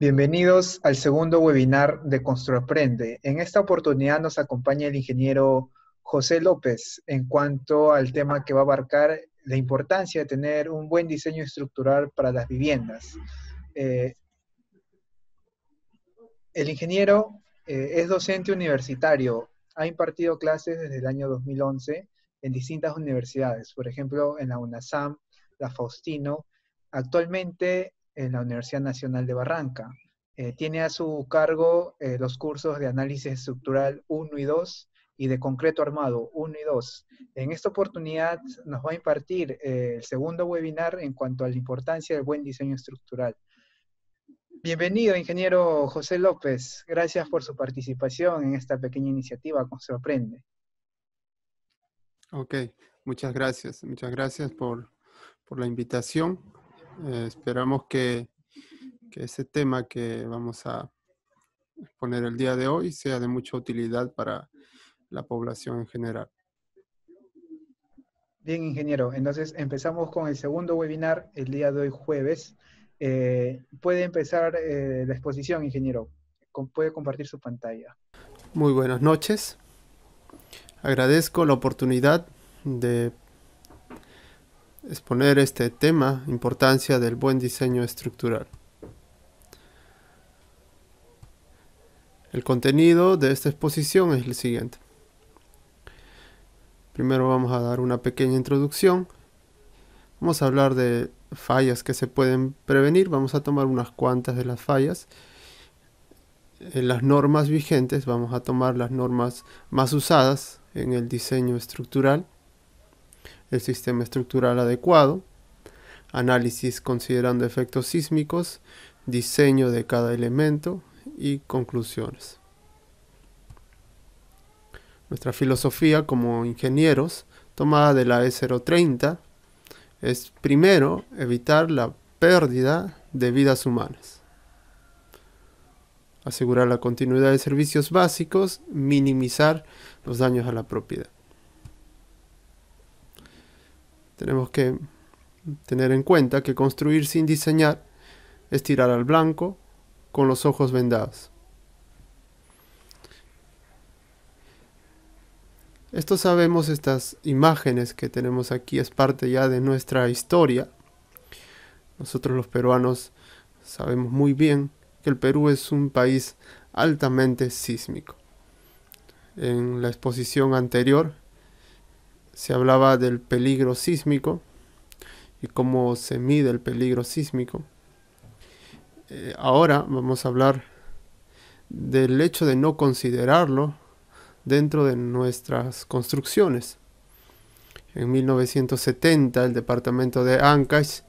Bienvenidos al segundo webinar de Construaprende. En esta oportunidad nos acompaña el ingeniero José López en cuanto al tema que va a abarcar la importancia de tener un buen diseño estructural para las viviendas. Eh, el ingeniero eh, es docente universitario, ha impartido clases desde el año 2011 en distintas universidades, por ejemplo en la UNASAM, la Faustino. Actualmente en la Universidad Nacional de Barranca. Eh, tiene a su cargo eh, los cursos de análisis estructural 1 y 2 y de concreto armado 1 y 2. En esta oportunidad nos va a impartir eh, el segundo webinar en cuanto a la importancia del buen diseño estructural. Bienvenido, ingeniero José López. Gracias por su participación en esta pequeña iniciativa nos Sorprende. Ok, muchas gracias. Muchas gracias por, por la invitación. Eh, esperamos que, ese tema que vamos a poner el día de hoy sea de mucha utilidad para la población en general. Bien, ingeniero. Entonces empezamos con el segundo webinar el día de hoy jueves. Eh, puede empezar eh, la exposición, ingeniero. puede compartir su pantalla. Muy buenas noches. Agradezco la oportunidad de exponer este tema, importancia del buen diseño estructural. El contenido de esta exposición es el siguiente. Primero vamos a dar una pequeña introducción. Vamos a hablar de fallas que se pueden prevenir. Vamos a tomar unas cuantas de las fallas. En las normas vigentes, vamos a tomar las normas más usadas en el diseño estructural el sistema estructural adecuado, análisis considerando efectos sísmicos, diseño de cada elemento y conclusiones. Nuestra filosofía como ingenieros, tomada de la E030, es primero evitar la pérdida de vidas humanas, asegurar la continuidad de servicios básicos, minimizar los daños a la propiedad. Tenemos que tener en cuenta que construir sin diseñar es tirar al blanco con los ojos vendados. Esto sabemos, estas imágenes que tenemos aquí es parte ya de nuestra historia. Nosotros los peruanos sabemos muy bien que el Perú es un país altamente sísmico. En la exposición anterior se hablaba del peligro sísmico y cómo se mide el peligro sísmico. Eh, ahora vamos a hablar del hecho de no considerarlo dentro de nuestras construcciones. En 1970 el departamento de Ancash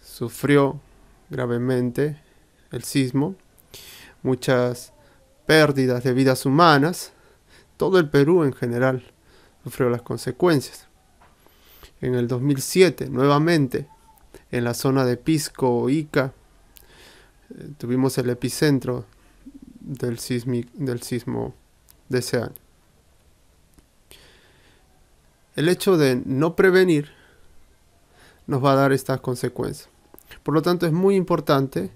sufrió gravemente el sismo, muchas pérdidas de vidas humanas, todo el Perú en general sufrió las consecuencias. En el 2007, nuevamente, en la zona de Pisco o Ica, eh, tuvimos el epicentro del, del sismo de ese año. El hecho de no prevenir nos va a dar estas consecuencias. Por lo tanto, es muy importante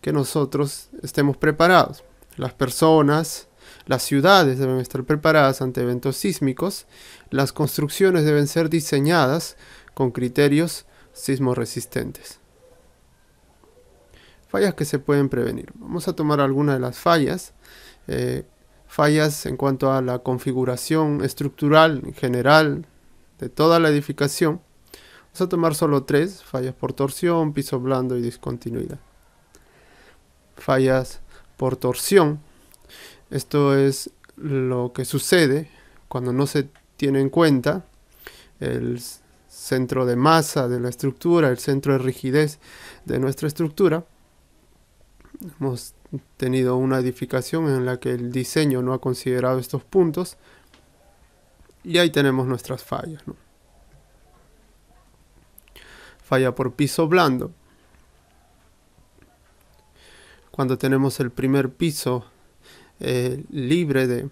que nosotros estemos preparados. Las personas, las ciudades deben estar preparadas ante eventos sísmicos. Las construcciones deben ser diseñadas con criterios sísmo-resistentes. Fallas que se pueden prevenir. Vamos a tomar algunas de las fallas. Eh, fallas en cuanto a la configuración estructural general de toda la edificación. Vamos a tomar solo tres. Fallas por torsión, piso blando y discontinuidad. Fallas por torsión esto es lo que sucede cuando no se tiene en cuenta el centro de masa de la estructura, el centro de rigidez de nuestra estructura. Hemos tenido una edificación en la que el diseño no ha considerado estos puntos y ahí tenemos nuestras fallas. Falla por piso blando. Cuando tenemos el primer piso eh, libre de,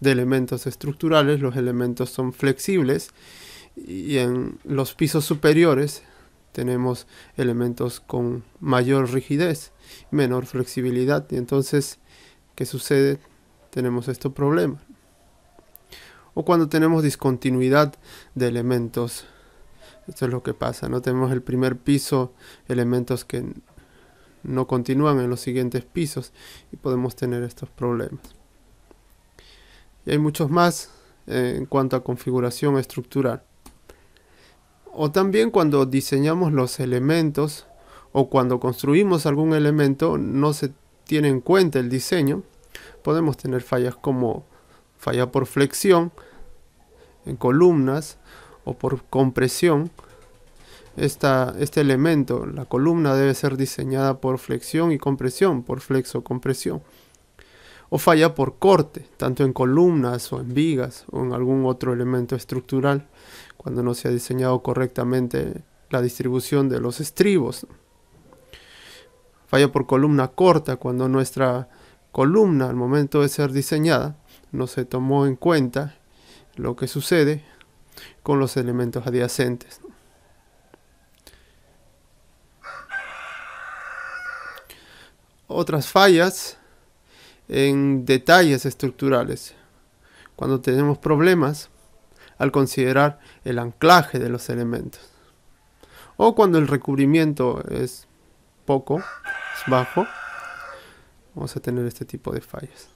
elementos estructurales, los elementos son flexibles y en los pisos superiores tenemos elementos con mayor rigidez, menor flexibilidad. Y entonces, ¿qué sucede? Tenemos este problema. O cuando tenemos discontinuidad de elementos. Esto es lo que pasa, ¿no? Tenemos el primer piso, elementos que no continúan en los siguientes pisos y podemos tener estos problemas. Y hay muchos más eh, en cuanto a configuración estructural. O también cuando diseñamos los elementos o cuando construimos algún elemento no se tiene en cuenta el diseño, podemos tener fallas como falla por flexión en columnas o por compresión este elemento, la columna, debe ser diseñada por flexión y compresión, por flexo-compresión, o falla por corte, tanto en columnas o en vigas o en algún otro elemento estructural, cuando no se ha diseñado correctamente la distribución de los estribos. Falla por columna corta, cuando nuestra columna al momento de ser diseñada no se tomó en cuenta lo que sucede con los elementos adyacentes. otras fallas en detalles estructurales. Cuando tenemos problemas al considerar el anclaje de los elementos. O cuando el recubrimiento es poco, es bajo, vamos a tener este tipo de fallas.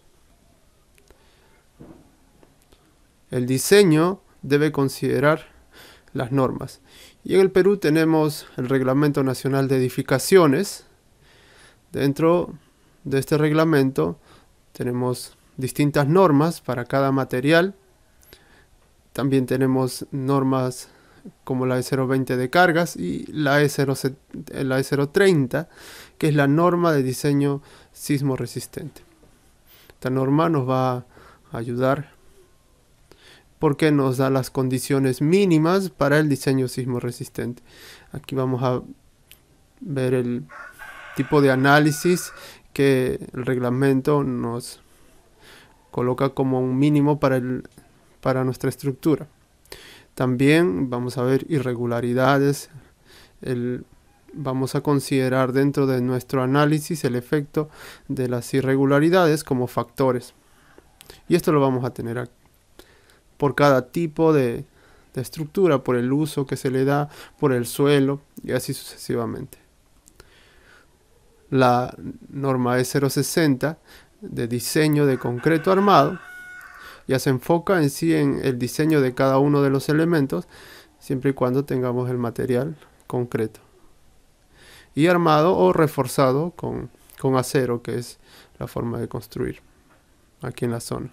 El diseño debe considerar las normas. Y en el Perú tenemos el Reglamento Nacional de Edificaciones, Dentro de este reglamento tenemos distintas normas para cada material. También tenemos normas como la E020 de cargas y la, e 030 e que es la norma de diseño sismo resistente. Esta norma nos va a ayudar porque nos da las condiciones mínimas para el diseño sismo resistente. Aquí vamos a ver el tipo de análisis que el reglamento nos coloca como un mínimo para, el, para nuestra estructura. También vamos a ver irregularidades, el, vamos a considerar dentro de nuestro análisis el efecto de las irregularidades como factores. Y esto lo vamos a tener por cada tipo de estructura, por el uso que se le da, por el suelo y así sucesivamente la norma E060 de diseño de concreto armado. Ya se enfoca en sí en el diseño de cada uno de los elementos, siempre y cuando tengamos el material concreto. Y armado o reforzado con, acero, que es la forma de construir aquí en la zona.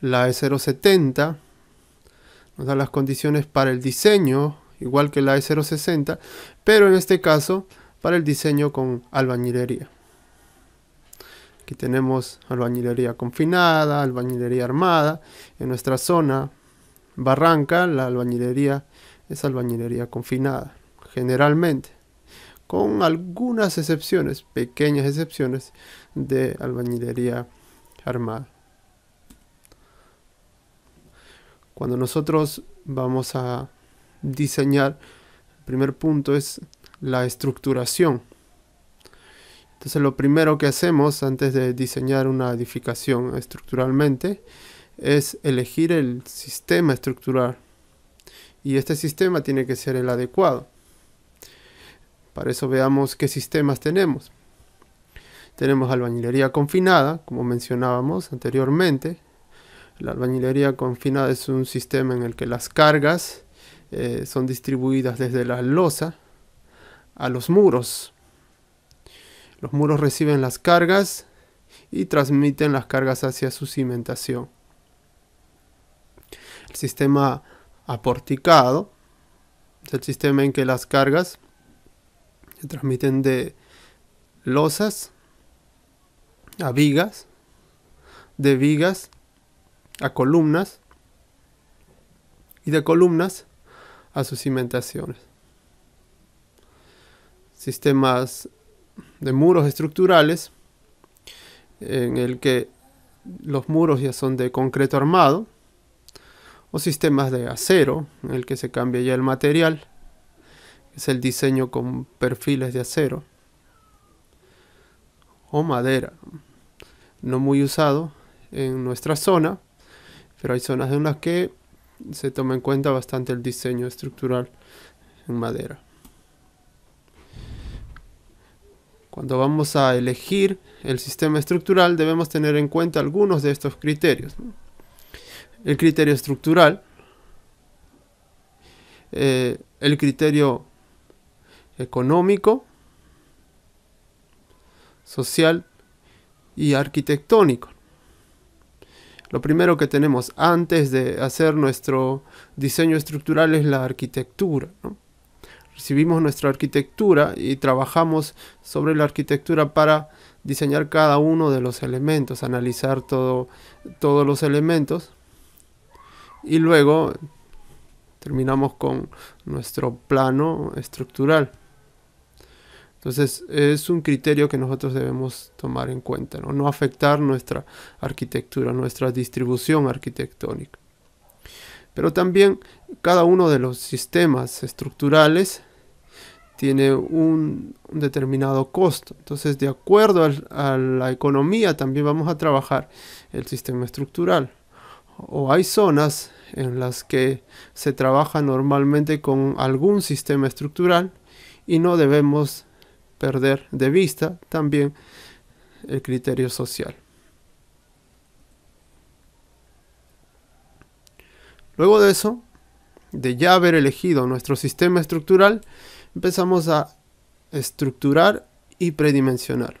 La E070 nos da las condiciones para el diseño igual que la E060, pero en este caso para el diseño con albañilería. Aquí tenemos albañilería confinada, albañilería armada. En nuestra zona barranca, la albañilería es albañilería confinada, generalmente. Con algunas excepciones, pequeñas excepciones, de albañilería armada. Cuando nosotros vamos a diseñar, el primer punto es la estructuración. Entonces lo primero que hacemos antes de diseñar una edificación estructuralmente es elegir el sistema estructural. Y este sistema tiene que ser el adecuado. Para eso veamos qué sistemas tenemos. Tenemos albañilería confinada, como mencionábamos anteriormente. La albañilería confinada es un sistema en el que las cargas eh, son distribuidas desde la losa a los muros. Los muros reciben las cargas y transmiten las cargas hacia su cimentación. El sistema aporticado es el sistema en que las cargas se transmiten de losas a vigas, de vigas a columnas y de columnas a sus cimentaciones. Sistemas de muros estructurales en el que los muros ya son de concreto armado o sistemas de acero en el que se cambia ya el material es el diseño con perfiles de acero o madera no muy usado en nuestra zona pero hay zonas en las que se toma en cuenta bastante el diseño estructural en madera. Cuando vamos a elegir el sistema estructural debemos tener en cuenta algunos de estos criterios. El criterio estructural, eh, el criterio económico, social y arquitectónico. Lo primero que tenemos antes de hacer nuestro diseño estructural es la arquitectura. Recibimos nuestra arquitectura y trabajamos sobre la arquitectura para diseñar cada uno de los elementos, analizar todos los elementos. Y luego terminamos con nuestro plano estructural. Entonces es un criterio que nosotros debemos tomar en cuenta, no, afectar nuestra arquitectura, nuestra distribución arquitectónica. Pero también cada uno de los sistemas estructurales tiene un, determinado costo. Entonces, de acuerdo a la economía, también vamos a trabajar el sistema estructural. O hay zonas en las que se trabaja normalmente con algún sistema estructural y no debemos perder de vista también el criterio social. Luego de eso, de ya haber elegido nuestro sistema estructural, empezamos a estructurar y predimensionar.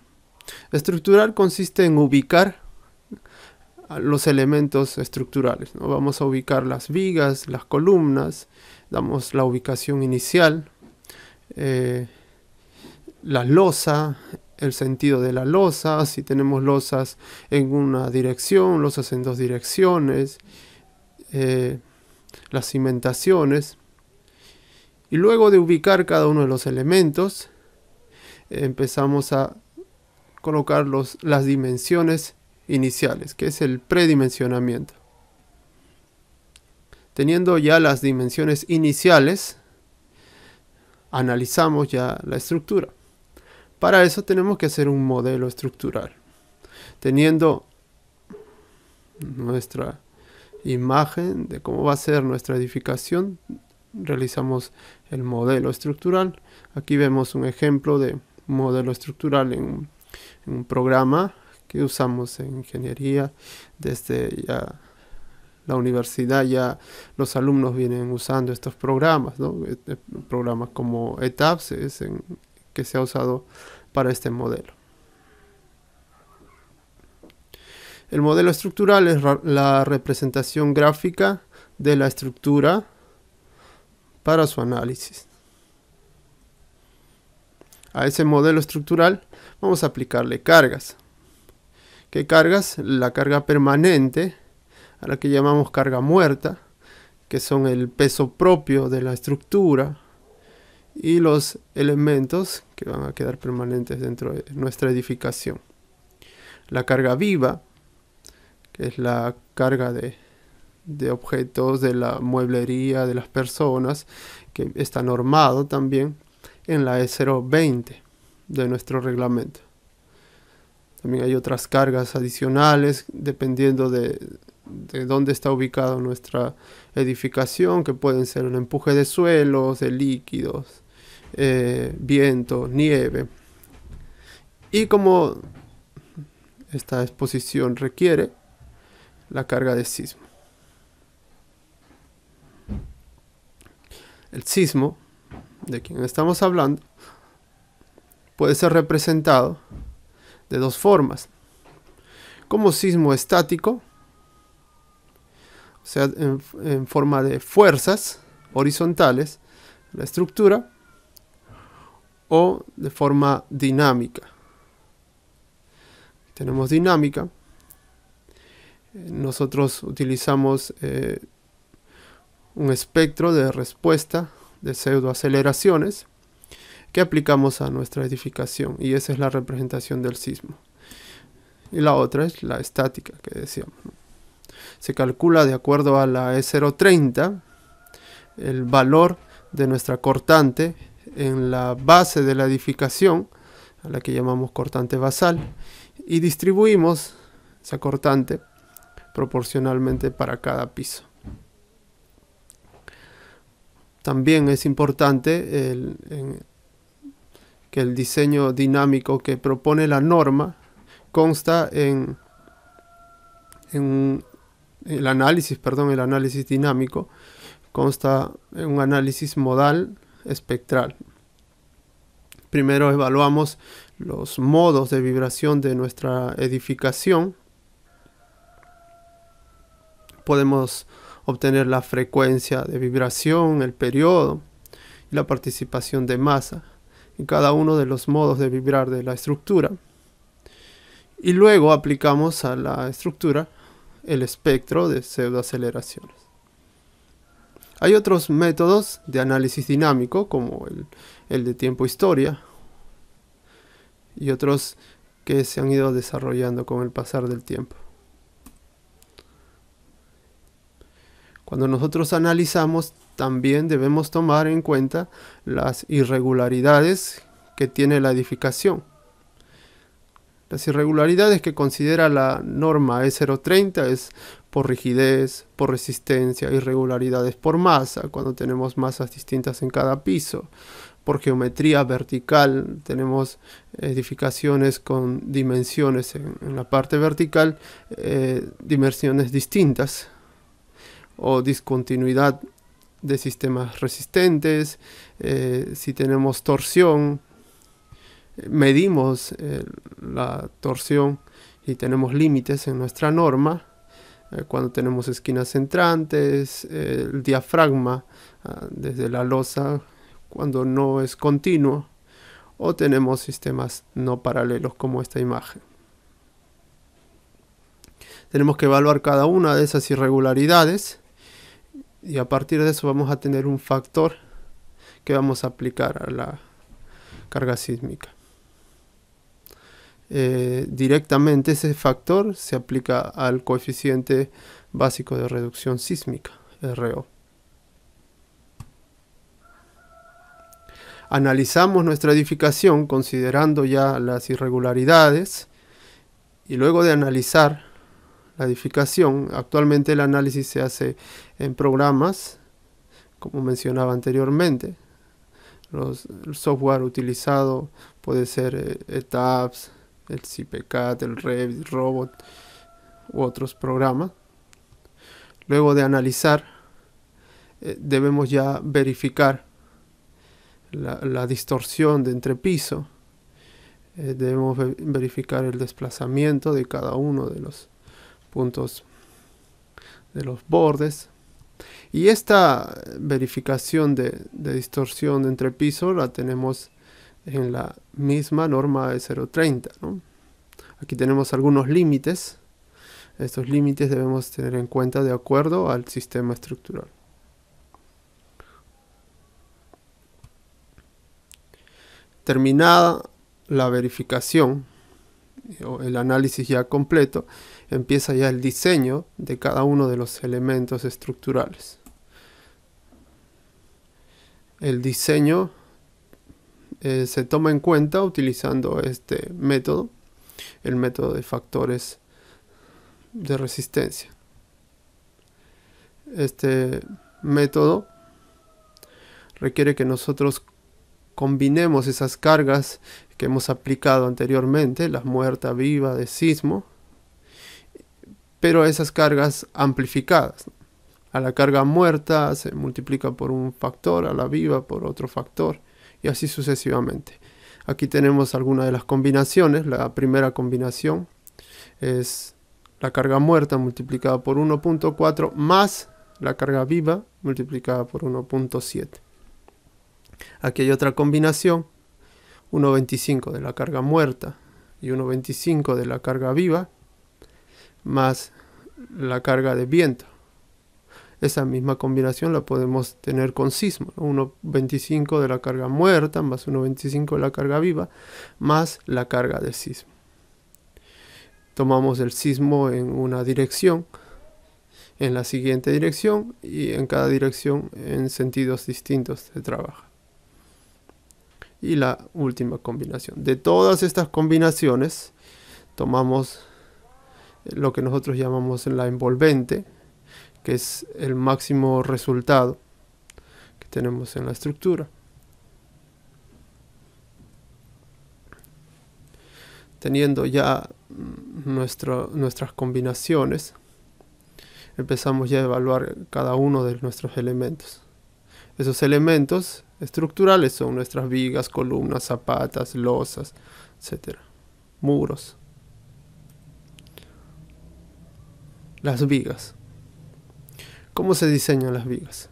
Estructurar consiste en ubicar los elementos estructurales. ¿no? Vamos a ubicar las vigas, las columnas, damos la ubicación inicial, eh, la losa, el sentido de la losa, si tenemos losas en una dirección, losas en dos direcciones, eh, las cimentaciones. Y luego de ubicar cada uno de los elementos, empezamos a colocar las dimensiones iniciales, que es el predimensionamiento. Teniendo ya las dimensiones iniciales, analizamos ya la estructura. Para eso tenemos que hacer un modelo estructural. Teniendo nuestra imagen de cómo va a ser nuestra edificación, realizamos el modelo estructural. Aquí vemos un ejemplo de modelo estructural en, un programa que usamos en ingeniería desde ya la universidad ya los alumnos vienen usando estos programas, eh, eh, programas como ETAPS en, que se ha usado para este modelo. El modelo estructural es la representación gráfica de la estructura para su análisis. A ese modelo estructural vamos a aplicarle cargas. ¿Qué cargas? La carga permanente, a la que llamamos carga muerta, que son el peso propio de la estructura, y los elementos que van a quedar permanentes dentro de nuestra edificación. La carga viva, que es la carga de, objetos de la mueblería de las personas, que está normado también en la E020 de nuestro reglamento. También hay otras cargas adicionales dependiendo de, dónde está ubicada nuestra edificación, que pueden ser un empuje de suelos, de líquidos, eh, viento, nieve. Y como esta exposición requiere la carga de sismo. El sismo de quien estamos hablando puede ser representado de dos formas. Como sismo estático, o sea, en forma de fuerzas horizontales, la estructura, o de forma dinámica. Tenemos dinámica. Nosotros utilizamos eh, un espectro de respuesta de pseudoaceleraciones que aplicamos a nuestra edificación y esa es la representación del sismo. Y la otra es la estática que decíamos. Se calcula de acuerdo a la E030 el valor de nuestra cortante en la base de la edificación, a la que llamamos cortante basal, y distribuimos esa cortante proporcionalmente para cada piso. También es importante que el diseño dinámico que propone la norma consta en, en el análisis, perdón, el análisis dinámico consta en un análisis modal espectral Primero evaluamos los modos de vibración de nuestra edificación. Podemos obtener la frecuencia de vibración, el periodo y la participación de masa en cada uno de los modos de vibrar de la estructura. Y luego aplicamos a la estructura el espectro de pseudoaceleraciones. Hay otros métodos de análisis dinámico como el el de tiempo e historia, y otros que se han ido desarrollando con el pasar del tiempo. Cuando nosotros analizamos, también debemos tomar en cuenta las irregularidades que tiene la edificación. Las irregularidades que considera la norma E030 es por rigidez, por resistencia, irregularidades por masa, cuando tenemos masas distintas en cada piso, por geometría vertical, tenemos edificaciones con dimensiones en, la parte vertical, eh, dimensiones distintas o discontinuidad de sistemas resistentes, eh, si tenemos torsión, medimos eh, la torsión y tenemos límites en nuestra norma, cuando tenemos esquinas entrantes, el diafragma ah, desde la losa cuando no es continuo, o tenemos sistemas no paralelos como esta imagen. Tenemos que evaluar cada una de esas irregularidades y a partir de eso vamos a tener un factor que vamos a aplicar a la carga sísmica. Eh, directamente ese factor se aplica al coeficiente básico de reducción sísmica, RO. analizamos nuestra edificación considerando ya las irregularidades y luego de analizar la edificación, actualmente el análisis se hace en programas, como mencionaba anteriormente. Los, el software utilizado puede ser ETABS, eh, el CPCAT, el Revit, Robot u otros programas. Luego de analizar, eh, debemos ya verificar la, distorsión de entrepiso. Eh, debemos verificar el desplazamiento de cada uno de los puntos de los bordes. Y esta verificación de, distorsión de entrepiso la tenemos en la misma norma de 0.30. Aquí tenemos algunos límites. Estos límites debemos tener en cuenta de acuerdo al sistema estructural. Terminada la verificación o el análisis ya completo, empieza ya el diseño de cada uno de los elementos estructurales. El diseño eh, se toma en cuenta utilizando este método, el método de factores de resistencia. Este método requiere que nosotros combinemos esas cargas que hemos aplicado anteriormente, la muerta viva de sismo, pero esas cargas amplificadas. A la carga muerta se multiplica por un factor, a la viva por otro factor, y así sucesivamente. Aquí tenemos algunas de las combinaciones. La primera combinación es la carga muerta multiplicada por 1.4 más la carga viva multiplicada por 1.7. Aquí hay otra combinación, 1.25 de la carga muerta y 1.25 de la carga viva, más la carga de viento. Esa misma combinación la podemos tener con sismo, 1.25 de la carga muerta más 1.25 de la carga viva, más la carga del sismo. Tomamos el sismo en una dirección, en la siguiente dirección y en cada dirección en sentidos distintos de trabajo y la última combinación. De todas estas combinaciones tomamos lo que nosotros llamamos la envolvente, que es el máximo resultado que tenemos en la estructura. Teniendo ya mm, nuestras combinaciones, empezamos ya a evaluar cada uno de nuestros elementos. Esos elementos Estructurales son nuestras vigas, columnas, zapatas, losas, etc. Muros. Las vigas. ¿Cómo se diseñan las vigas?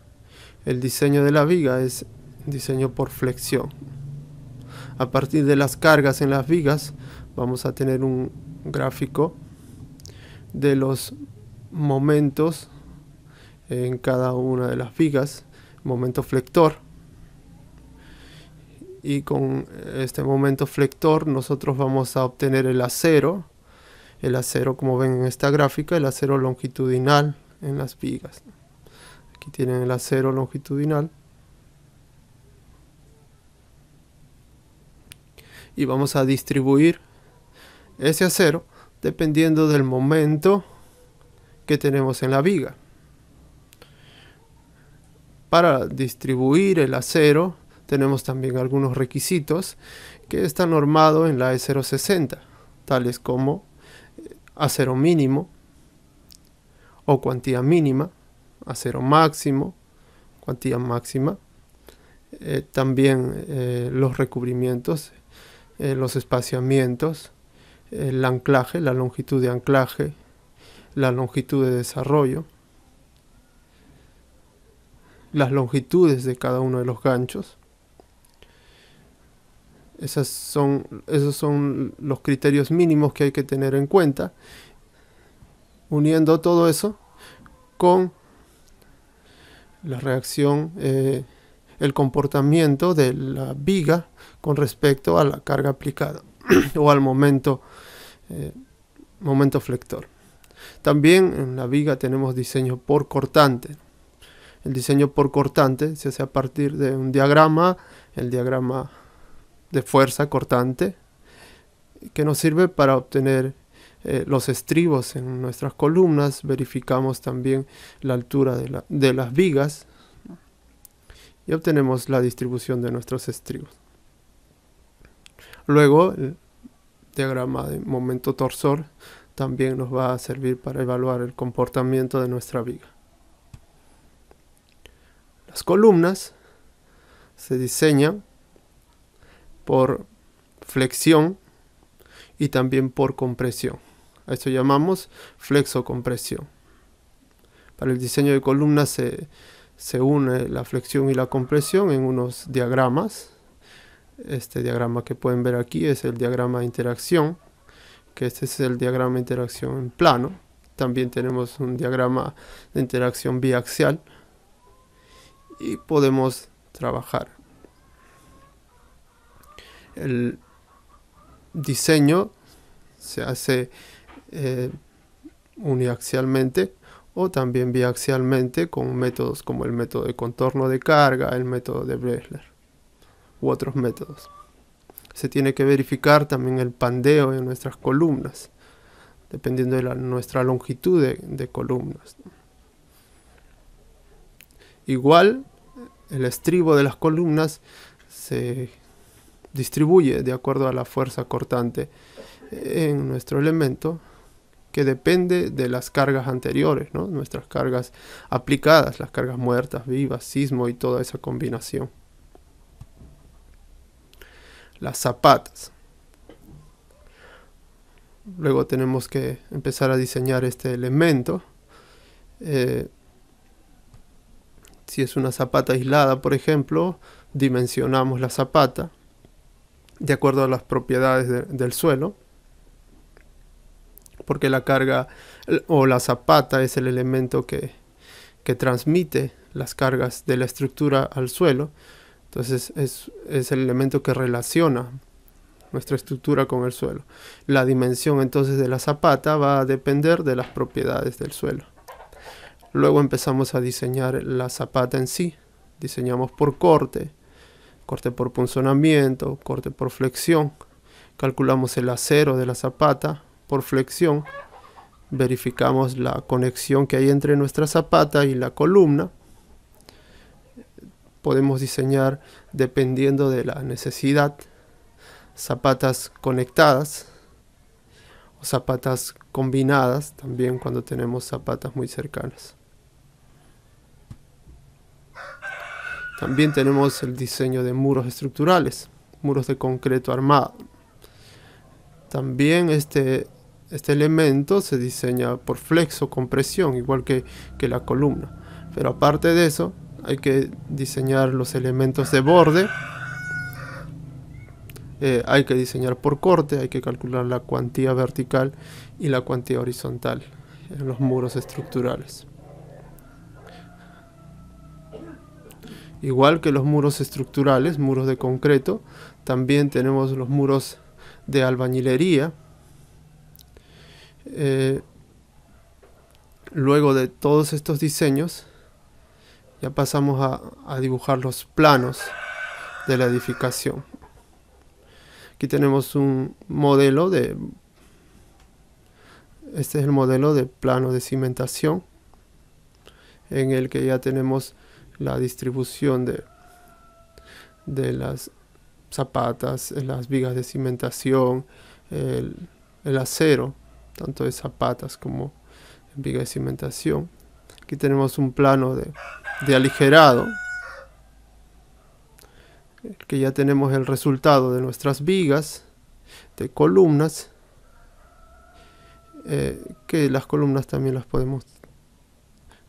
El diseño de la viga es diseño por flexión. A partir de las cargas en las vigas vamos a tener un gráfico de los momentos en cada una de las vigas, momento flector, y con este momento flector nosotros vamos a obtener el acero, el acero como ven en esta gráfica, el acero longitudinal en las vigas. Aquí tienen el acero longitudinal. Y vamos a distribuir ese acero dependiendo del momento que tenemos en la viga. Para distribuir el acero tenemos también algunos requisitos que están normados en la E060, tales como eh, acero mínimo o cuantía mínima, acero máximo, cuantía máxima, eh, también eh, los recubrimientos, los espaciamientos, el anclaje, la longitud de anclaje, la longitud de desarrollo, las longitudes de cada uno de los ganchos, son, esos son los criterios mínimos que hay que tener en cuenta. Uniendo todo eso con la reacción, eh, el comportamiento de la viga con respecto a la carga aplicada o al momento, eh, momento flector. También en la viga tenemos diseño por cortante. El diseño por cortante se hace a partir de un diagrama, el diagrama de fuerza cortante que nos sirve para obtener eh, los estribos en nuestras columnas, verificamos también la altura de, de las vigas y obtenemos la distribución de nuestros estribos. Luego el diagrama de momento torsor también nos va a servir para evaluar el comportamiento de nuestra viga. Las columnas se diseñan por flexión y también por compresión. A esto llamamos flexo-compresión Para el diseño de columnas se, se une la flexión y la compresión en unos diagramas. Este diagrama que pueden ver aquí es el diagrama de interacción, que este es el diagrama de interacción plano. También tenemos un diagrama de interacción biaxial y podemos trabajar el diseño se hace eh, uniaxialmente o también biaxialmente con métodos como el método de contorno de carga, el método de Bresler u otros métodos. Se tiene que verificar también el pandeo de nuestras columnas, dependiendo de nuestra longitud de columnas. Igual, el estribo de las columnas se distribuye de acuerdo a la fuerza cortante eh, en nuestro elemento que depende de las cargas anteriores, nuestras cargas aplicadas, las cargas muertas, vivas, sismo y toda esa combinación. Las zapatas. Luego tenemos que empezar a diseñar este elemento. Eh, si es una zapata aislada, por ejemplo, dimensionamos la zapata de acuerdo a las propiedades del suelo, porque la carga o la zapata es el elemento que, transmite las cargas de la estructura al suelo, entonces es, es el elemento que relaciona nuestra estructura con el suelo. La dimensión entonces de la zapata va a depender de las propiedades del suelo. Luego empezamos a diseñar la zapata en sí. Diseñamos por corte, corte por punzonamiento, corte por flexión. Calculamos el acero de la zapata por flexión. Verificamos la conexión que hay entre nuestra zapata y la columna. Podemos diseñar dependiendo de la necesidad zapatas conectadas o zapatas combinadas también cuando tenemos zapatas muy cercanas. También tenemos el diseño de muros estructurales, muros de concreto armado. También este, este elemento se diseña por flexo, compresión, igual que, la columna. Pero aparte de eso, hay que diseñar los elementos de borde. Eh, hay que diseñar por corte, hay que calcular la cuantía vertical y la cuantía horizontal en los muros estructurales. Igual que los muros estructurales, muros de concreto, también tenemos los muros de albañilería. Eh, luego de todos estos diseños, ya pasamos a, a, dibujar los planos de la edificación. Aquí tenemos un modelo de... Este es el modelo de plano de cimentación en el que ya tenemos la distribución de, de las zapatas, eh, las vigas de cimentación, el, acero, tanto de zapatas como vigas de cimentación. Aquí tenemos un plano de, aligerado, que ya tenemos el resultado de nuestras vigas de columnas eh, que las columnas también las podemos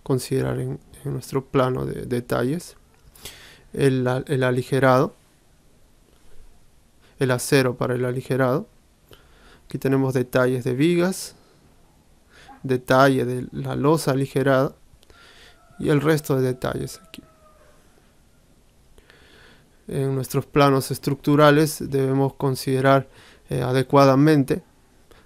considerar en, nuestro plano de detalles, el, aligerado, el acero para el aligerado. Aquí tenemos detalles de vigas, detalle de la losa aligerada y el resto de detalles aquí. En nuestros planos estructurales debemos considerar eh, adecuadamente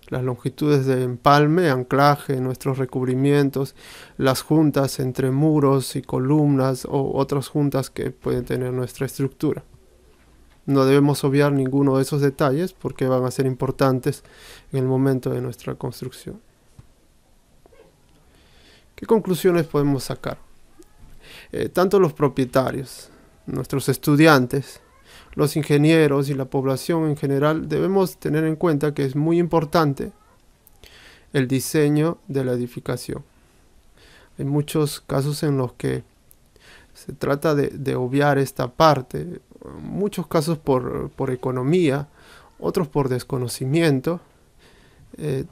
las longitudes de empalme, anclaje, nuestros recubrimientos, las juntas entre muros y columnas o otras juntas que pueden tener nuestra estructura. No debemos obviar ninguno de esos detalles porque van a ser importantes en el momento de nuestra construcción. ¿Qué conclusiones podemos sacar? Eh, tanto los propietarios, nuestros estudiantes, los ingenieros y la población en general debemos tener en cuenta que es muy importante el diseño de la edificación. Hay muchos casos en los que se trata de, obviar esta parte, muchos casos por, economía, otros por desconocimiento, eh,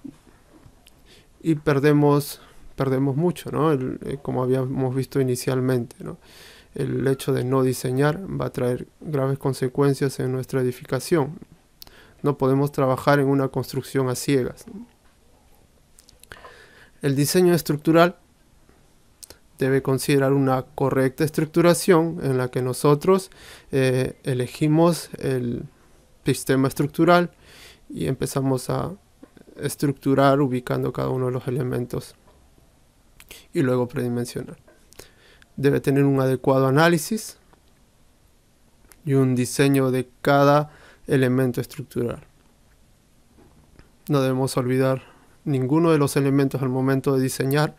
y perdemos, perdemos mucho, ¿no? Eh, como habíamos visto inicialmente. ¿no? el hecho de no diseñar va a traer graves consecuencias en nuestra edificación. No podemos trabajar en una construcción a ciegas. El diseño estructural debe considerar una correcta estructuración en la que nosotros eh, elegimos el sistema estructural y empezamos a estructurar ubicando cada uno de los elementos y luego predimensionar debe tener un adecuado análisis y un diseño de cada elemento estructural. No debemos olvidar ninguno de los elementos al momento de diseñar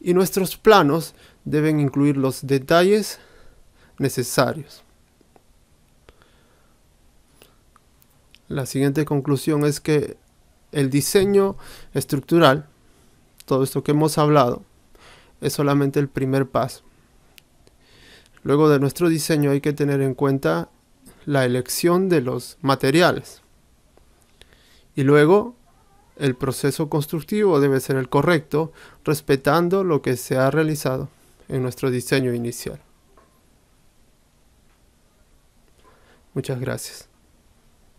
y nuestros planos deben incluir los detalles necesarios. La siguiente conclusión es que el diseño estructural, todo esto que hemos hablado, es solamente el primer paso. Luego de nuestro diseño hay que tener en cuenta la elección de los materiales. Y luego el proceso constructivo debe ser el correcto, respetando lo que se ha realizado en nuestro diseño inicial. Muchas gracias.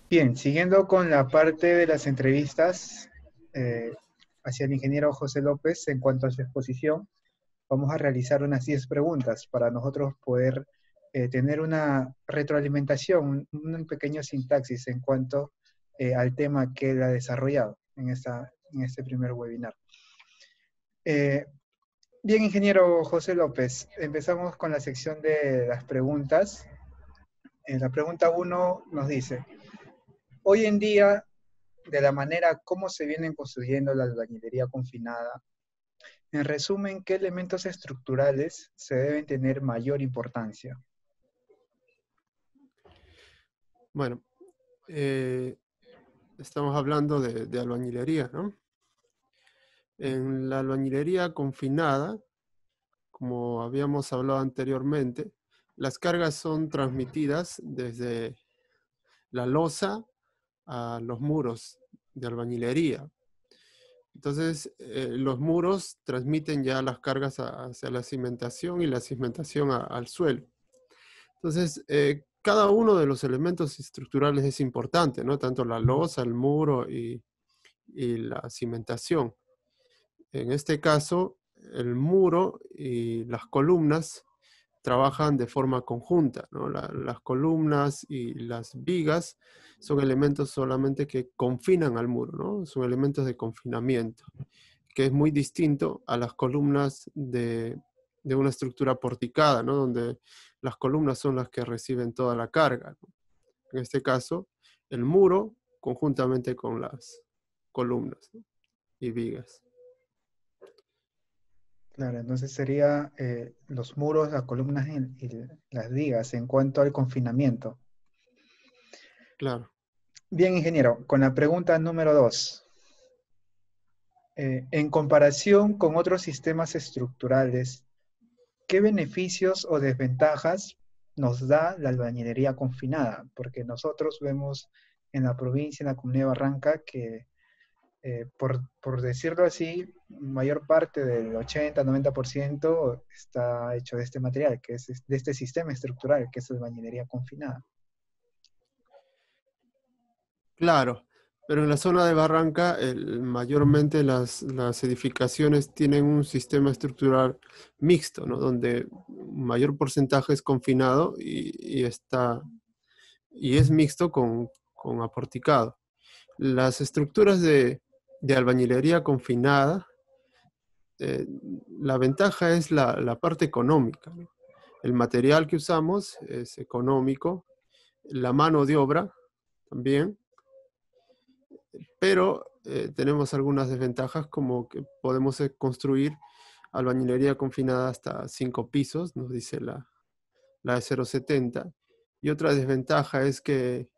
Bien, siguiendo con la parte de las entrevistas eh, hacia el ingeniero José López en cuanto a su exposición, vamos a realizar unas 10 preguntas para nosotros poder eh, tener una retroalimentación, un, pequeño sintaxis en cuanto eh, al tema que él ha desarrollado en, esta, en este primer webinar. Eh, bien, ingeniero José López, empezamos con la sección de las preguntas. la pregunta 1 nos dice, hoy en día, de la manera como se vienen construyendo la albañilería confinada, en resumen, ¿qué elementos estructurales se deben tener mayor importancia? Bueno, eh, estamos hablando de, de albañilería, ¿no? En la albañilería confinada, como habíamos hablado anteriormente, las cargas son transmitidas desde la losa a los muros de albañilería. Entonces, eh, los muros transmiten ya las cargas hacia la cimentación y la cimentación al suelo. Entonces, eh, cada uno de los elementos estructurales es importante, ¿no? Tanto la losa, el muro y la cimentación. En este caso, el muro y las columnas trabajan de forma conjunta. las columnas y las vigas son elementos solamente que confinan al muro, son elementos de confinamiento, que es muy distinto a las columnas de, una estructura porticada, donde las columnas son las que reciben toda la carga. En este caso, el muro conjuntamente con las columnas y vigas. Claro, entonces sería eh, los muros, las columnas y, las digas en cuanto al confinamiento. Claro. Bien, ingeniero, con la pregunta número dos. Eh, en comparación con otros sistemas estructurales, ¿qué beneficios o desventajas nos da la albañilería confinada? Porque nosotros vemos en la provincia, en la comunidad de Barranca, que eh, por, por decirlo así, mayor parte del 80-90% está hecho de este material, que es de este sistema estructural, que es albañilería confinada. Claro, pero en la zona de Barranca, mayormente las, edificaciones tienen un sistema estructural mixto, donde mayor porcentaje es confinado y, está, y es mixto con, con aporticado. Las estructuras de albañilería confinada eh, la ventaja es la, parte económica. El material que usamos es económico, la mano de obra también, pero eh, tenemos algunas desventajas como que podemos eh, construir albañilería confinada hasta cinco pisos, nos dice la, la 070. Y otra desventaja es que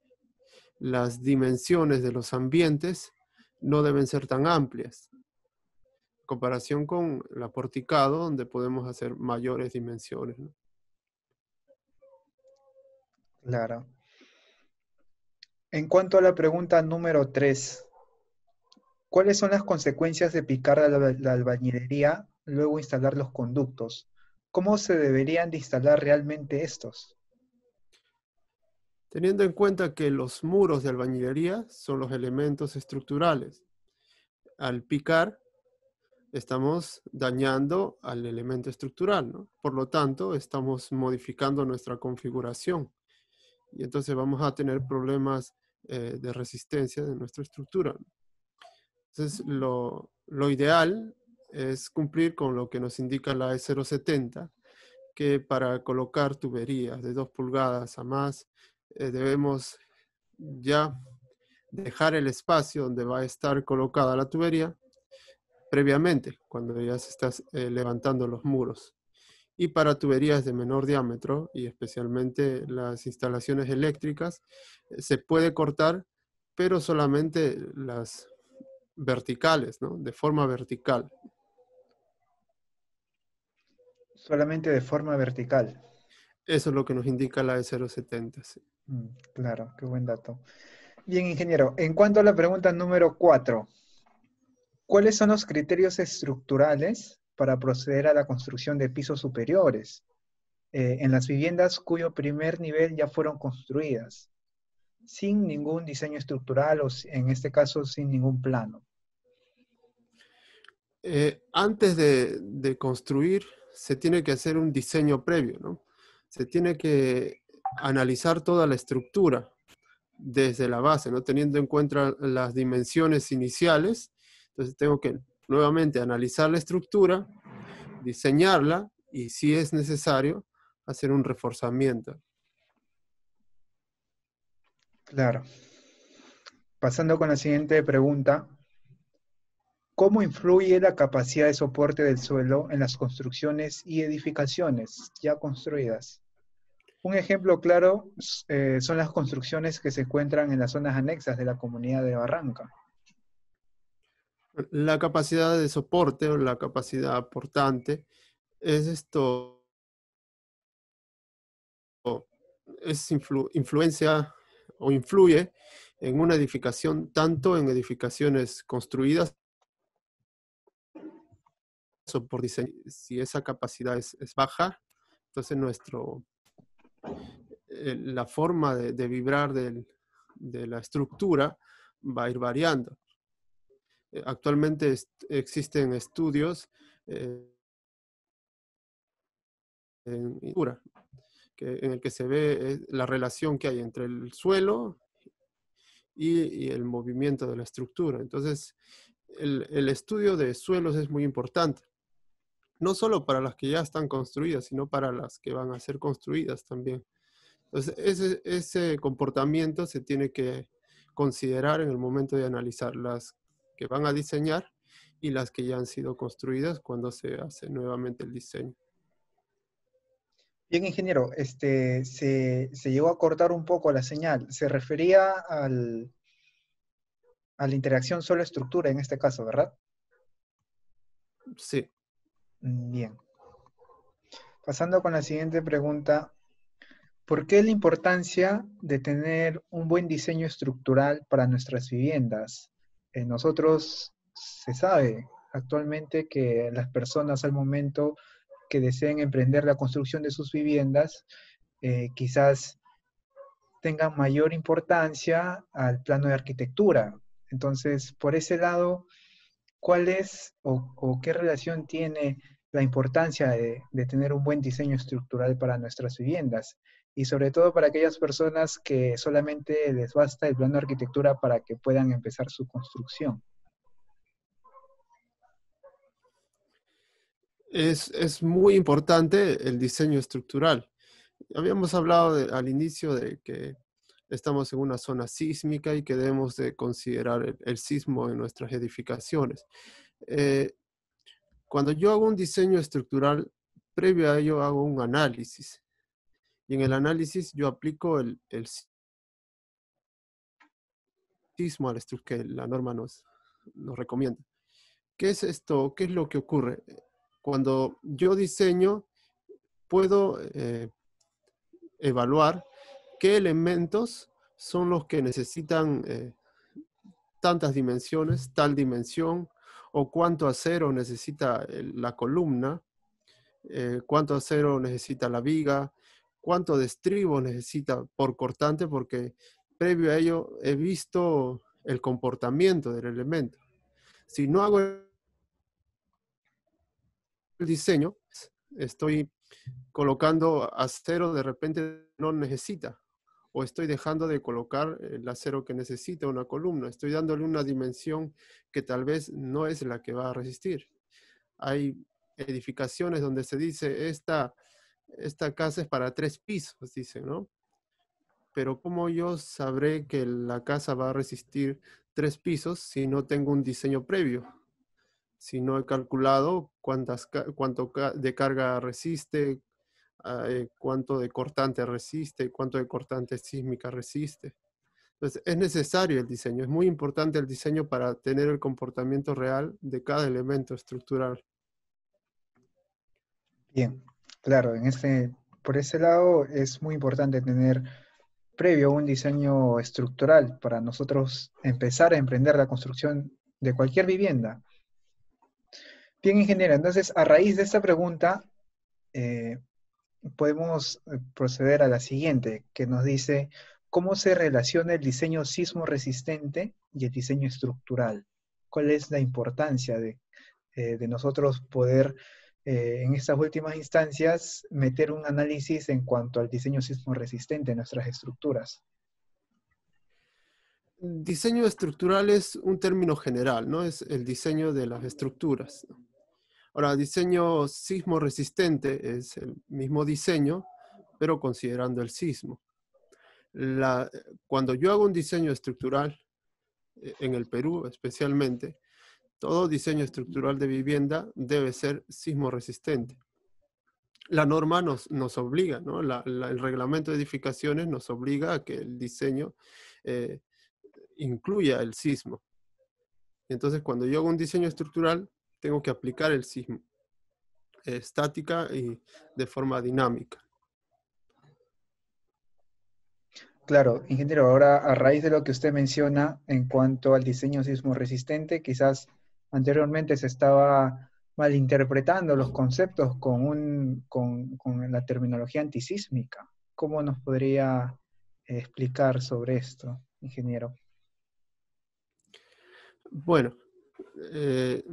las dimensiones de los ambientes no deben ser tan amplias comparación con la porticado, donde podemos hacer mayores dimensiones. Claro. En cuanto a la pregunta número tres, ¿cuáles son las consecuencias de picar la, albañilería luego instalar los conductos? ¿Cómo se deberían de instalar realmente estos? Teniendo en cuenta que los muros de albañilería son los elementos estructurales. Al picar, estamos dañando al elemento estructural, Por lo tanto, estamos modificando nuestra configuración y entonces vamos a tener problemas eh, de resistencia de nuestra estructura. Entonces, lo, ideal es cumplir con lo que nos indica la E070, que para colocar tuberías de 2 pulgadas a más, eh, debemos ya dejar el espacio donde va a estar colocada la tubería previamente, cuando ya se están eh, levantando los muros. Y para tuberías de menor diámetro y especialmente las instalaciones eléctricas, eh, se puede cortar, pero solamente las verticales, ¿no? De forma vertical. Solamente de forma vertical. Eso es lo que nos indica la E070. Mm, claro, qué buen dato. Bien, ingeniero. En cuanto a la pregunta número 4, ¿Cuáles son los criterios estructurales para proceder a la construcción de pisos superiores eh, en las viviendas cuyo primer nivel ya fueron construidas, sin ningún diseño estructural o en este caso sin ningún plano? Eh, antes de, de, construir, se tiene que hacer un diseño previo, ¿no? Se tiene que analizar toda la estructura desde la base, ¿no? Teniendo en cuenta las dimensiones iniciales entonces tengo que nuevamente analizar la estructura, diseñarla y si es necesario, hacer un reforzamiento. Claro. Pasando con la siguiente pregunta. ¿Cómo influye la capacidad de soporte del suelo en las construcciones y edificaciones ya construidas? Un ejemplo claro eh, son las construcciones que se encuentran en las zonas anexas de la comunidad de Barranca. La capacidad de soporte o la capacidad aportante es esto, es influencia o influye en una edificación tanto en edificaciones construidas por Si esa capacidad es, baja, entonces nuestro eh, la forma de, vibrar de la estructura va a ir variando. Eh, actualmente existen estudios eh, en, que, en el que se ve eh, la relación que hay entre el suelo y, el movimiento de la estructura. Entonces, el, estudio de suelos es muy importante, no solo para las que ya están construidas, sino para las que van a ser construidas también. Entonces, ese, ese comportamiento se tiene que considerar en el momento de analizar las que van a diseñar y las que ya han sido construidas cuando se hace nuevamente el diseño. Bien, ingeniero, este, se, se llegó a cortar un poco la señal. Se refería al, a la interacción solo estructura en este caso, ¿verdad? Sí. Bien. Pasando con la siguiente pregunta, ¿Por qué la importancia de tener un buen diseño estructural para nuestras viviendas? en nosotros se sabe actualmente que las personas al momento que deseen emprender la construcción de sus viviendas, eh, quizás tengan mayor importancia al plano de arquitectura. Entonces, por ese lado, ¿cuál es o, qué relación tiene la importancia de, tener un buen diseño estructural para nuestras viviendas? y sobre todo para aquellas personas que solamente les basta el plano de arquitectura para que puedan empezar su construcción. Es, muy importante el diseño estructural. Habíamos hablado al inicio de que estamos en una zona sísmica y que debemos de considerar el, sismo en nuestras edificaciones. Eh, cuando yo hago un diseño estructural, previo a ello hago un análisis y en el análisis yo aplico el, el sismo que la norma nos, recomienda. ¿Qué es esto? ¿Qué es lo que ocurre? Eh, cuando yo diseño, puedo eh, evaluar qué elementos son los que necesitan eh, tantas dimensiones, tal dimensión, o cuánto acero necesita la columna, cuánto acero necesita la viga, cuánto de estribo necesita por cortante, porque previo a ello he visto el comportamiento del elemento. Si no hago el diseño, estoy colocando acero de repente no necesita, o estoy dejando de colocar el acero que necesita una columna, estoy dándole una dimensión que tal vez no es la que va a resistir. Hay edificaciones donde se dice esta esta casa es para tres pisos, dice, ¿no? Pero ¿cómo yo sabré que la casa va a resistir tres pisos si no tengo un diseño previo? Si no he calculado cuántas, cuánto de carga resiste, ah, eh, cuánto de cortante resiste, cuánto de cortante sísmica resiste. Entonces, es necesario el diseño, es muy importante el diseño para tener el comportamiento real de cada elemento estructural. Bien, Claro, en este, por ese lado es muy importante tener previo un diseño estructural para nosotros empezar a emprender la construcción de cualquier vivienda. Bien, ingeniero, entonces a raíz de esta pregunta eh, podemos eh, proceder a la siguiente, que nos dice, ¿cómo se relaciona el diseño sismo resistente y el diseño estructural? ¿Cuál es la importancia de eh, nosotros poder eh, en estas últimas instancias meter un análisis en cuanto al diseño sismo resistente en nuestras estructuras? Diseño estructural es un término general, ¿no? Es el diseño de las estructuras. Ahora, diseño sismo resistente es el mismo diseño, pero considerando el sismo. cuando yo hago un diseño estructural, eh, en el Perú especialmente, todo diseño estructural de vivienda debe ser sismo resistente. La norma nos, nos obliga, ¿no? el reglamento de edificaciones nos obliga a que el diseño eh, incluya el sismo. Entonces, cuando yo hago un diseño estructural, tengo que aplicar el sismo, eh, estática y de forma dinámica. Claro, ingeniero, ahora a raíz de lo que usted menciona en cuanto al diseño sismo resistente, quizás anteriormente se estaba malinterpretando los conceptos con, con, la terminología antisísmica. ¿Cómo nos podría explicar sobre esto, ingeniero? Bueno, eh,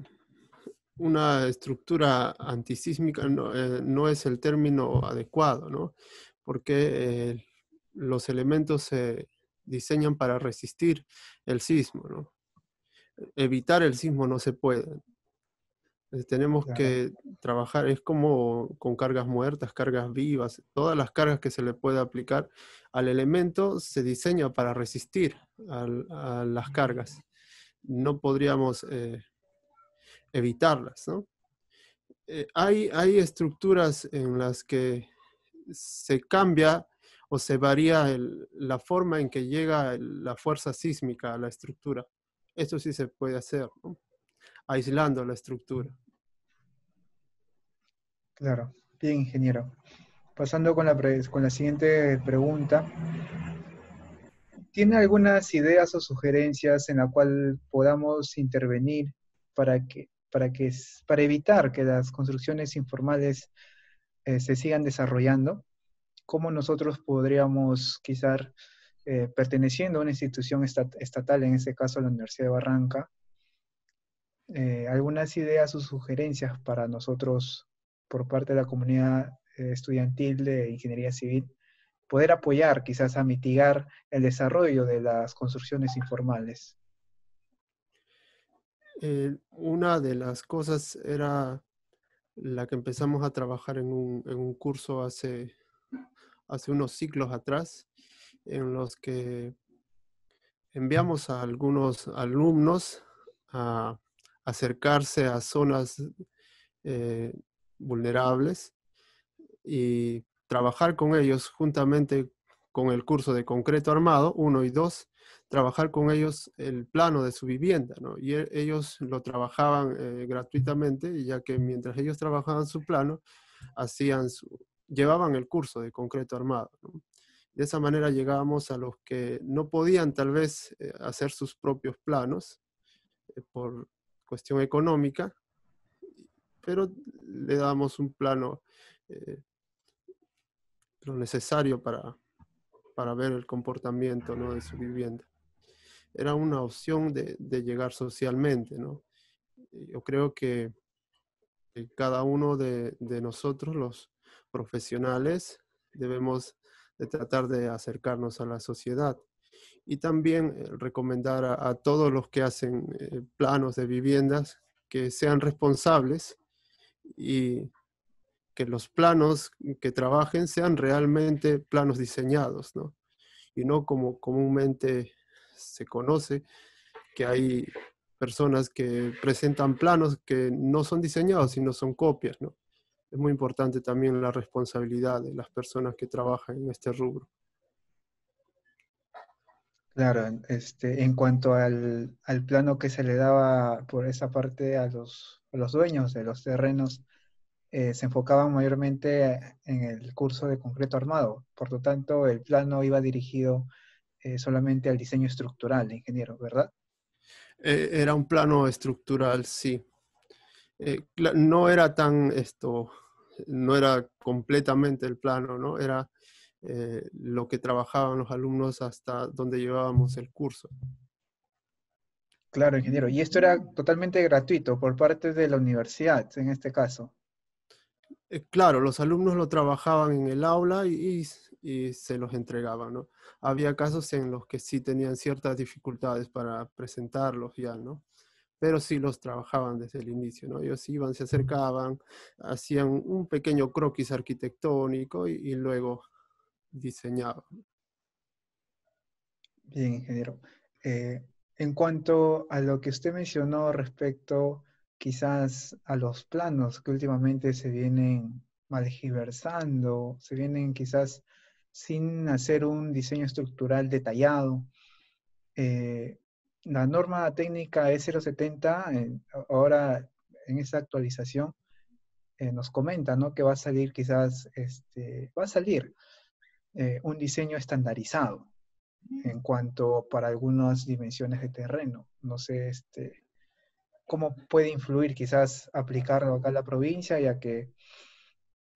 una estructura antisísmica eh, no, es el término adecuado, ¿no? Porque eh, los elementos se diseñan para resistir el sismo, ¿no? evitar el sismo no se puede. Eh, tenemos que trabajar, es como con cargas muertas, cargas vivas, todas las cargas que se le puede aplicar al elemento se diseña para resistir a las cargas. No podríamos eh, evitarlas. ¿no? Eh, hay, hay estructuras en las que se cambia o se varía la forma en que llega la fuerza sísmica a la estructura. Esto sí se puede hacer, aislando la estructura. Claro, bien, ingeniero. Pasando con la, con la siguiente pregunta. ¿Tiene algunas ideas o sugerencias en la cual podamos intervenir para, que, para, que, para evitar que las construcciones informales eh, se sigan desarrollando? ¿Cómo nosotros podríamos quizás eh, perteneciendo a una institución estatal, en este caso la Universidad de Barranca, eh, algunas ideas o sugerencias para nosotros por parte de la comunidad eh, estudiantil de ingeniería civil, poder apoyar quizás a mitigar el desarrollo de las construcciones informales. una de las cosas era la que empezamos a trabajar en un, en un curso hace, hace unos ciclos atrás, en los que enviamos a algunos alumnos a acercarse a zonas eh, vulnerables y trabajar con ellos juntamente con el curso de concreto armado uno y dos trabajar con ellos el plano de su vivienda. Y e, ellos lo trabajaban eh, gratuitamente, ya que mientras ellos trabajaban su plano, hacían llevaban el curso de concreto armado. De esa manera llegábamos a los que no podían tal vez eh, hacer sus propios planos eh, por cuestión económica, pero le damos un plano eh, lo necesario para, para, ver el comportamiento ¿no? de su vivienda. Era una opción de, llegar socialmente. Yo creo que cada uno de, de nosotros, los profesionales, debemos de tratar de acercarnos a la sociedad. Y también eh, recomendar a, todos los que hacen eh, planos de viviendas que sean responsables y que los planos que trabajen sean realmente planos diseñados, ¿no? Y no como comúnmente se conoce, que hay personas que presentan planos que no son diseñados, sino son copias, ¿no? es muy importante también la responsabilidad de las personas que trabajan en este rubro. Claro, este, en cuanto al, plano que se le daba por esa parte a los, los dueños de los terrenos, eh, se enfocaba mayormente en el curso de concreto armado. Por lo tanto, el plano iba dirigido eh, solamente al diseño estructural, ingeniero, ¿verdad? Eh, era un plano estructural, sí. Eh, no era tan esto, no era completamente el plano, ¿no? Era eh, lo que trabajaban los alumnos hasta donde llevábamos el curso. Claro, ingeniero. Y esto era totalmente gratuito por parte de la universidad, en este caso. Eh, claro, los alumnos lo trabajaban en el aula y, y, y se los entregaban, ¿no? Había casos en los que sí tenían ciertas dificultades para presentarlos ya, ¿no? pero sí los trabajaban desde el inicio, ¿no? Ellos iban, se acercaban, hacían un pequeño croquis arquitectónico y, luego diseñaban. Bien, ingeniero. Eh, en cuanto a lo que usted mencionó respecto quizás a los planos que últimamente se vienen malgiversando, se vienen quizás sin hacer un diseño estructural detallado, eh, la norma técnica E070, eh, ahora en esta actualización, eh, nos comenta que va a salir quizás, este, va a salir eh, un diseño estandarizado en cuanto para algunas dimensiones de terreno. No sé este, cómo puede influir quizás aplicarlo acá en la provincia, ya que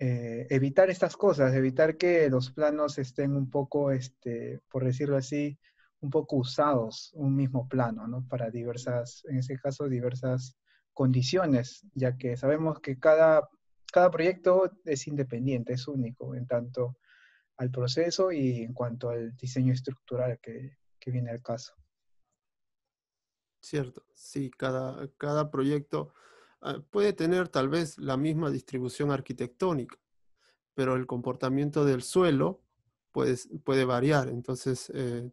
evitar estas cosas, evitar que los planos estén un poco, este, por decirlo así, un poco usados un mismo plano, ¿no? Para diversas, en ese caso, diversas condiciones, ya que sabemos que cada, cada proyecto es independiente, es único en tanto al proceso y en cuanto al diseño estructural que, viene al caso. Cierto, sí, cada, cada proyecto ah, puede tener tal vez la misma distribución arquitectónica, pero el comportamiento del suelo puede, puede variar. Entonces, eh,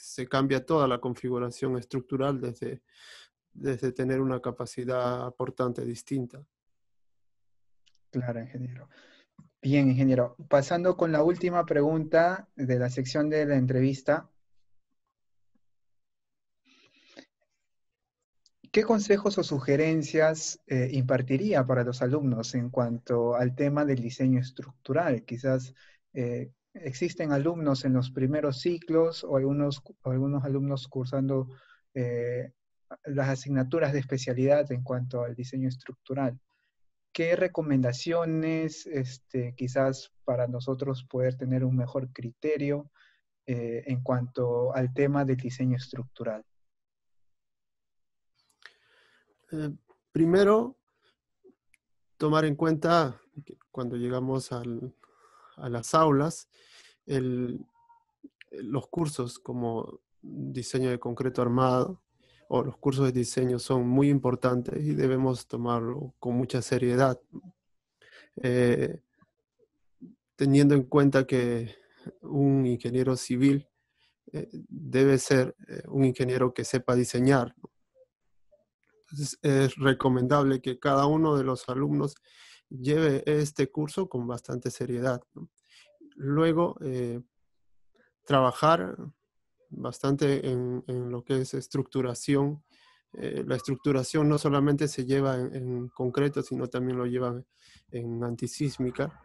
se cambia toda la configuración estructural desde, desde tener una capacidad aportante distinta. Claro, ingeniero. Bien, ingeniero. Pasando con la última pregunta de la sección de la entrevista. ¿Qué consejos o sugerencias eh, impartiría para los alumnos en cuanto al tema del diseño estructural? Quizás eh, existen alumnos en los primeros ciclos o algunos, algunos alumnos cursando eh, las asignaturas de especialidad en cuanto al diseño estructural. ¿Qué recomendaciones este, quizás para nosotros poder tener un mejor criterio eh, en cuanto al tema del diseño estructural? Eh, primero, tomar en cuenta cuando llegamos al, a las aulas los cursos como diseño de concreto armado o los cursos de diseño son muy importantes y debemos tomarlo con mucha seriedad, eh, teniendo en cuenta que un ingeniero civil eh, debe ser eh, un ingeniero que sepa diseñar. es recomendable que cada uno de los alumnos lleve este curso con bastante seriedad. Luego, eh, trabajar bastante en, lo que es estructuración. Eh, la estructuración no solamente se lleva en, concreto, sino también lo lleva en antisísmica.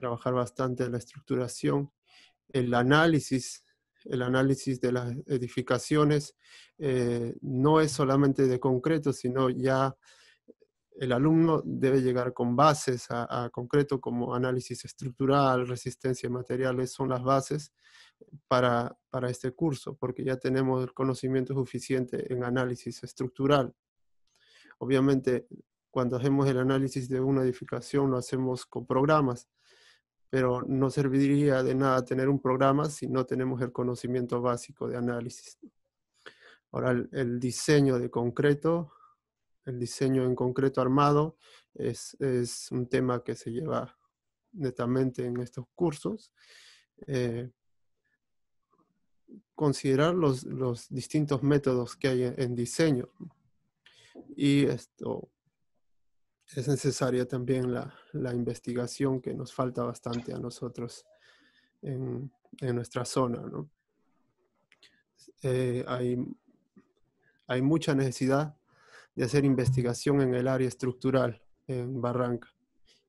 Trabajar bastante la estructuración, el análisis el análisis de las edificaciones eh, no es solamente de concreto, sino ya el alumno debe llegar con bases a, concreto como análisis estructural, resistencia de materiales, son las bases para, este curso, porque ya tenemos el conocimiento suficiente en análisis estructural. Obviamente, cuando hacemos el análisis de una edificación, lo hacemos con programas, pero no serviría de nada tener un programa si no tenemos el conocimiento básico de análisis. Ahora, el diseño de concreto el diseño en concreto armado es, un tema que se lleva netamente en estos cursos. Eh, considerar los, distintos métodos que hay en, diseño. Y esto es necesaria también la, investigación que nos falta bastante a nosotros en, nuestra zona. Eh, hay, hay mucha necesidad de hacer investigación en el área estructural en Barranca.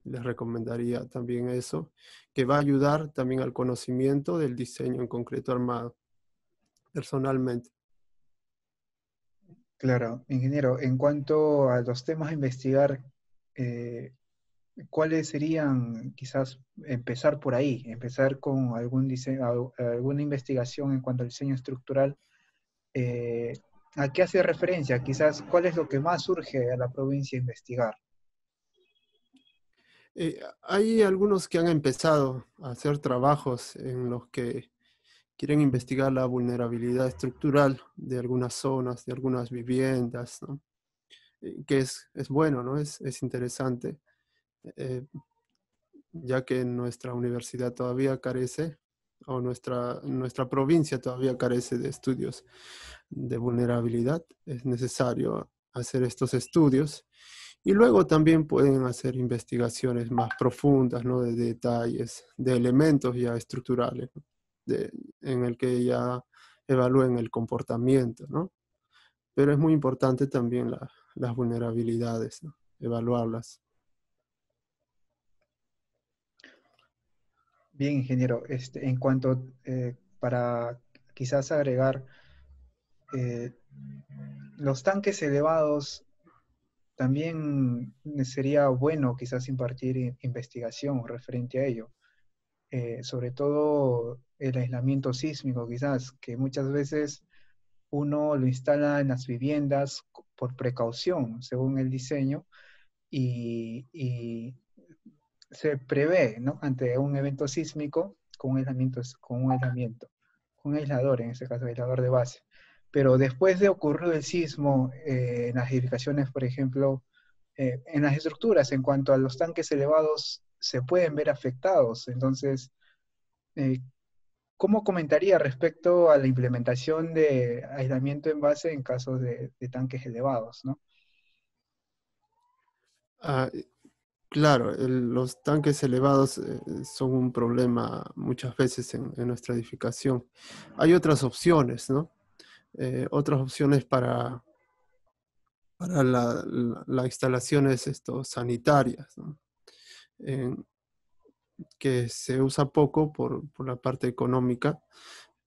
Les recomendaría también eso, que va a ayudar también al conocimiento del diseño en concreto armado, personalmente. Claro, ingeniero, en cuanto a los temas a investigar, eh, ¿cuáles serían quizás empezar por ahí, empezar con algún diseño, alguna investigación en cuanto al diseño estructural? Eh, ¿A qué hace referencia? Quizás, ¿cuál es lo que más surge a la provincia investigar? Eh, hay algunos que han empezado a hacer trabajos en los que quieren investigar la vulnerabilidad estructural de algunas zonas, de algunas viviendas, eh, que es, bueno, ¿no? es, interesante, eh, ya que nuestra universidad todavía carece o nuestra, nuestra provincia todavía carece de estudios de vulnerabilidad. Es necesario hacer estos estudios y luego también pueden hacer investigaciones más profundas, ¿no? De detalles, de elementos ya estructurales, de, en el que ya evalúen el comportamiento, ¿no? Pero es muy importante también las vulnerabilidades, evaluarlas. Bien, ingeniero. Este, en cuanto eh, para quizás agregar, eh, los tanques elevados también sería bueno quizás impartir investigación referente a ello. Eh, sobre todo el aislamiento sísmico quizás, que muchas veces uno lo instala en las viviendas por precaución, según el diseño, y, se prevé, Ante un evento sísmico con un aislamiento, con un aislamiento, con un aislador, en ese caso, aislador de base. Pero después de ocurrir el sismo, eh, en las edificaciones, por ejemplo, eh, en las estructuras, en cuanto a los tanques elevados, se pueden ver afectados. Entonces, eh, ¿cómo comentaría respecto a la implementación de aislamiento en base en casos de, tanques elevados, no? Ah, Claro, los tanques elevados eh, son un problema muchas veces en, nuestra edificación. Hay otras opciones, ¿no? Eh, otras opciones para, para las instalaciones sanitarias, que se usa poco por, la parte económica,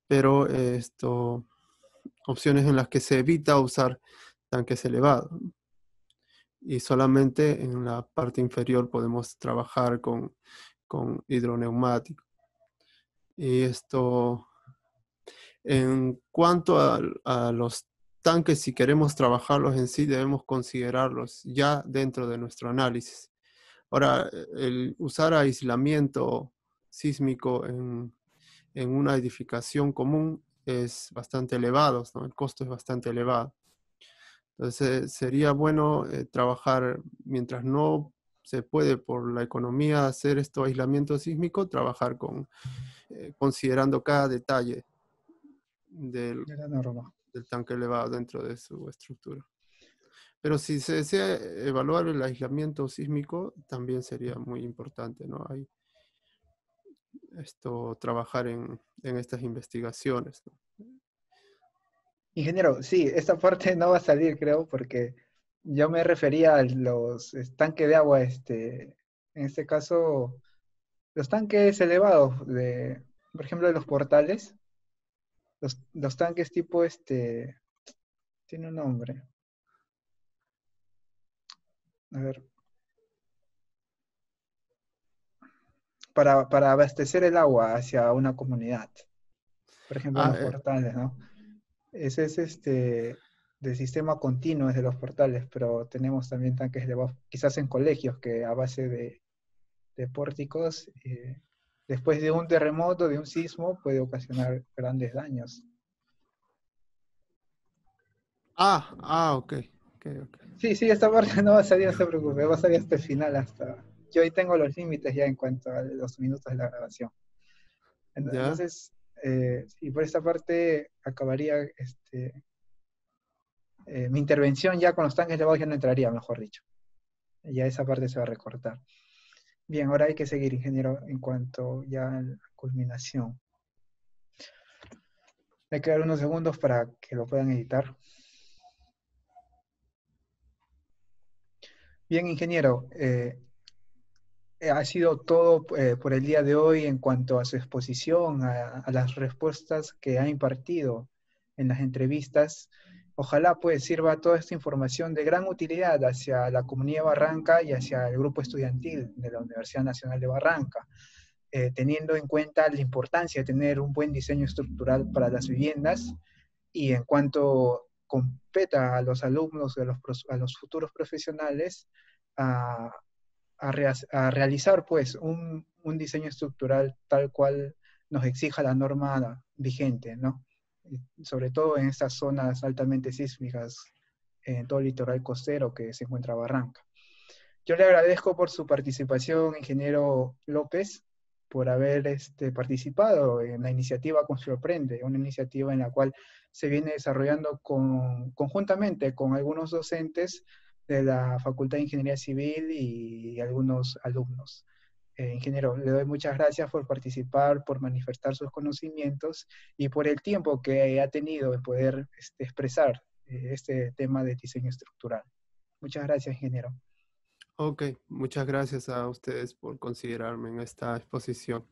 pero esto, opciones en las que se evita usar tanques elevados y solamente en la parte inferior podemos trabajar con, con hidroneumático. Y esto, en cuanto a, los tanques, si queremos trabajarlos en sí, debemos considerarlos ya dentro de nuestro análisis. Ahora, el usar aislamiento sísmico en, una edificación común es bastante elevado, el costo es bastante elevado. Entonces sería bueno eh, trabajar, mientras no se puede por la economía hacer esto aislamiento sísmico, trabajar con eh, considerando cada detalle del, tanque elevado dentro de su estructura. Pero si se desea evaluar el aislamiento sísmico, también sería muy importante, ¿no? Hay esto, trabajar en, en estas investigaciones. ¿no? Ingeniero, sí, esta parte no va a salir, creo, porque yo me refería a los tanques de agua, este, en este caso, los tanques elevados, de, por ejemplo, de los portales, los, tanques tipo, este, tiene un nombre. A ver. Para, abastecer el agua hacia una comunidad. Por ejemplo, ah, los eh, portales, ¿no? Ese es este del sistema continuo de los portales, pero tenemos también tanques de voz, quizás en colegios que a base de, de pórticos, eh, después de un terremoto, de un sismo, puede ocasionar grandes daños. Ah, ah, ok. okay, okay. Sí, sí, esta parte no va a salir, no se preocupe, va a salir hasta el final, hasta... Yo ahí tengo los límites ya en cuanto a los minutos de la grabación. Entonces, eh, y por esta parte acabaría este, eh, mi intervención ya con los tanques de ya no entraría, mejor dicho. Ya esa parte se va a recortar. Bien, ahora hay que seguir, ingeniero, en cuanto ya a la culminación. me que unos segundos para que lo puedan editar. Bien, ingeniero, eh, eh, ha sido todo eh, por el día de hoy en cuanto a su exposición, a, las respuestas que ha impartido en las entrevistas. Ojalá pues sirva toda esta información de gran utilidad hacia la comunidad de Barranca y hacia el grupo estudiantil de la Universidad Nacional de Barranca, eh, teniendo en cuenta la importancia de tener un buen diseño estructural para las viviendas y en cuanto competa a los alumnos, y a los futuros profesionales, a a, realizar pues un, diseño estructural tal cual nos exija la norma vigente, Sobre todo en estas zonas altamente sísmicas, en todo el litoral costero que se encuentra Barranca. Yo le agradezco por su participación, ingeniero López, por haber este, participado en la iniciativa Construprende, una iniciativa en la cual se viene desarrollando conjuntamente con algunos docentes de la Facultad de Ingeniería Civil y algunos alumnos. Eh, ingeniero, le doy muchas gracias por participar, por manifestar sus conocimientos y por el tiempo que ha tenido en poder este, expresar eh, este tema de diseño estructural. Muchas gracias, ingeniero. Ok, muchas gracias a ustedes por considerarme en esta exposición.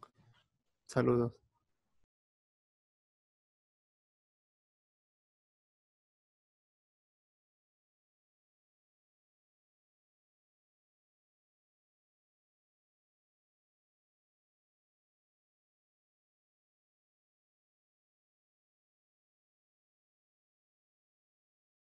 Saludos.